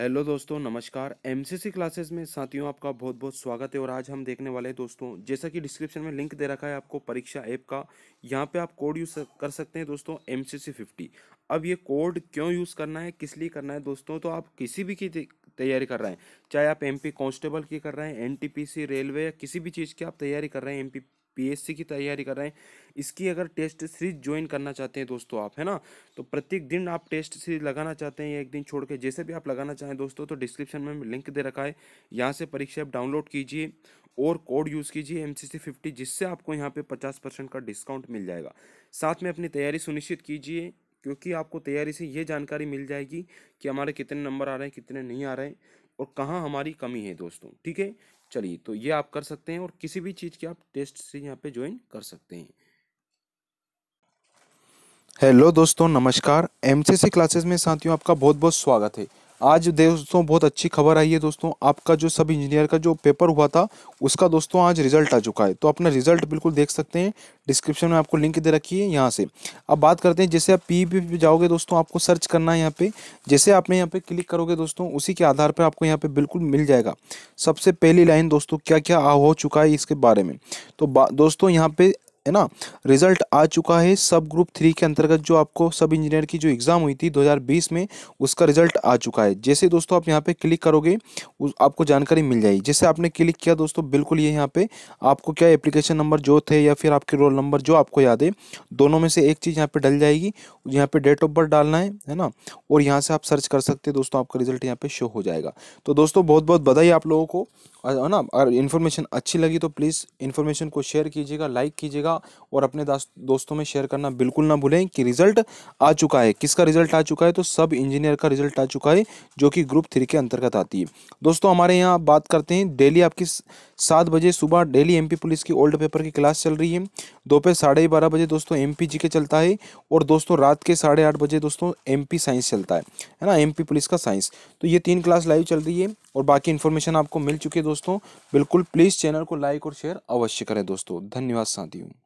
hello दोस्तों नमस्कार MCC classes में साथियों आपका बहुत बहुत स्वागत है और आज हम देखने वाले हैं दोस्तों जैसा कि डिस्क्रिप्शन में लिंक दे रखा है आपको परीक्षा ऐप का यहाँ पे आप कोड यूज़ कर सकते हैं दोस्तों एमसीसी फिफ्टी अब ये कोड क्यों यूज़ करना है किस लिए करना है दोस्तों तो आप किसी भी की तैयारी कर रहे हैं चाहे आप एमपी कांस्टेबल की कर रहे हैं एनटीपीसी रेलवे या किसी भी चीज़ की आप तैयारी कर रहे हैं एमपी पीएससी की तैयारी कर रहे हैं इसकी अगर टेस्ट सीरीज ज्वाइन करना चाहते हैं दोस्तों आप है ना तो प्रत्येक दिन आप टेस्ट सीरीज लगाना चाहते हैं एक दिन छोड़ के जैसे भी आप लगाना चाहें दोस्तों तो डिस्क्रिप्शन में लिंक दे रखा है यहाँ से परीक्षा आप डाउनलोड कीजिए और कोड यूज़ कीजिए एम सी फिफ्टी जिससे आपको यहाँ पर पचास परसेंट का डिस्काउंट मिल जाएगा साथ में अपनी तैयारी सुनिश्चित कीजिए क्योंकि आपको तैयारी से ये जानकारी मिल जाएगी कि हमारे कितने नंबर आ रहे हैं कितने नहीं आ रहे हैं और कहाँ हमारी कमी है दोस्तों ठीक है चलिए तो ये आप कर सकते हैं और किसी भी चीज़ के आप टेस्ट से यहाँ पे ज्वाइन कर सकते हैं हेलो दोस्तों नमस्कार एमसीसी क्लासेस में साथियों आपका बहुत बहुत स्वागत है आज दोस्तों बहुत अच्छी खबर आई है दोस्तों आपका जो सब इंजीनियर का जो पेपर हुआ था उसका दोस्तों आज रिजल्ट आ चुका है तो अपना रिजल्ट बिल्कुल देख सकते हैं डिस्क्रिप्शन में आपको लिंक दे रखी है यहाँ से अब बात करते हैं जैसे आप पी पे जाओगे दोस्तों आपको सर्च करना है यहाँ पे जैसे आपने यहाँ पे क्लिक करोगे दोस्तों उसी के आधार पर आपको यहाँ पे बिल्कुल मिल जाएगा सबसे पहली लाइन दोस्तों क्या क्या हो चुका है इसके बारे में तो दोस्तों यहाँ पे है ना रिजल्ट आ चुका है सब ग्रुप थ्री के अंतर्गत जो आपको सब इंजीनियर की जो एग्ज़ाम हुई थी 2020 में उसका रिजल्ट आ चुका है जैसे दोस्तों आप यहाँ पे क्लिक करोगे आपको जानकारी मिल जाएगी जैसे आपने क्लिक किया दोस्तों बिल्कुल ये यहाँ पे आपको क्या एप्लीकेशन नंबर जो थे या फिर आपके रोल नंबर जो आपको याद है दोनों में से एक चीज़ यहाँ पर डल जाएगी यहाँ पर डेट ऑफ बर्थ डालना है है ना और यहाँ से आप सर्च कर सकते हैं दोस्तों आपका रिजल्ट यहाँ पर शो हो जाएगा तो दोस्तों बहुत बहुत बधाई आप लोगों को है ना अगर इन्फॉर्मेशन अच्छी लगी तो प्लीज़ इन्फॉर्मेशन को शेयर कीजिएगा लाइक कीजिएगा कीजिएगा और अपने दोस्तों में शेयर करना बिल्कुल ना भूलें कि रिजल्ट आ चुका है किसका रिजल्ट आ चुका है तो सब इंजीनियर का रिजल्ट आ चुका है जो कि ग्रुप थ्री के अंतर्गत आती है दोस्तों हमारे यहाँ बात करते हैं डेली आपकी सात बजे सुबह डेली एम पुलिस की ओल्ड पेपर की क्लास चल रही है दोपहर साढ़े बारह बजे दोस्तों एम पी जी के चलता है और दोस्तों रात के साढ़े आठ बजे दोस्तों एम पी साइंस चलता है है ना एम पी पुलिस का साइंस तो ये तीन क्लास लाइव चल रही है और बाकी इन्फॉर्मेशन आपको मिल चुकी है दोस्तों बिल्कुल प्लीज़ चैनल को लाइक और शेयर अवश्य करें दोस्तों धन्यवाद साथियों